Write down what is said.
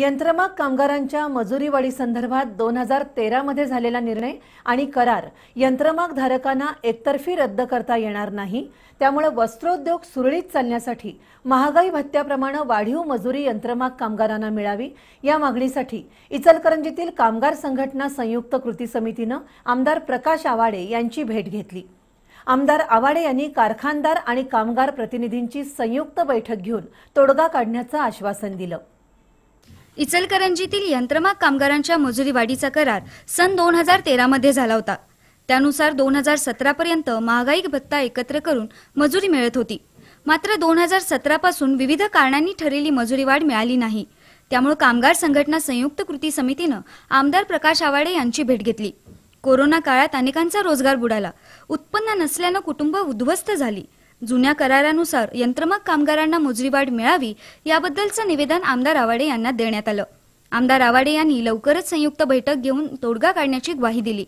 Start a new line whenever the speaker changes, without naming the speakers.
यंत्रमाग कामगारांच्या मजुरी संदर्भात दोन हजार तेरामध्ये झालेला निर्णय आणि करार यंत्रमाग धारकांना एकतर्फी रद्द करता येणार नाही त्यामुळे वस्त्रोद्योग सुरळीत चालण्यासाठी महागाई भत्त्याप्रमाणे वाढीव मजुरी यंत्रमाग कामगारांना मिळावी या मागणीसाठी इचलकरंजीतील कामगार संघटना संयुक्त कृती समितीनं आमदार प्रकाश आवाडे यांची भेट घेतली आमदार आवाडे यांनी कारखानदार आणि कामगार प्रतिनिधींची संयुक्त बैठक घेऊन तोडगा काढण्याचं आश्वासन दिलं
इचलकरंजीतील यंत्रमाग कामगारांच्या मजुरी वाढीचा करार सन दोन
हजार मध्ये झाला होता त्यानुसार दोन हजार पर्यंत महागाई भत्ता एकत्र करून मजुरी मिळत होती मात्र दोन हजार सतरापासून विविध कारणांनी ठरलेली मजुरी वाढ मिळाली नाही त्यामुळे कामगार संघटना संयुक्त कृती समितीनं आमदार प्रकाश आवाडे यांची भेट घेतली कोरोना काळात अनेकांचा रोजगार बुडाला उत्पन्न नसल्यानं कुटुंब उद्ध्वस्त झाली जुन्या करारानुसार यंत्रमाग कामगारांना मुजरीवाढ मिळावी याबद्दलचं निवेदन
आमदार आवाडे यांना देण्यात आलं आमदार आवाडे यांनी लवकरच संयुक्त बैठक घेऊन तोडगा काढण्याची ग्वाही दिली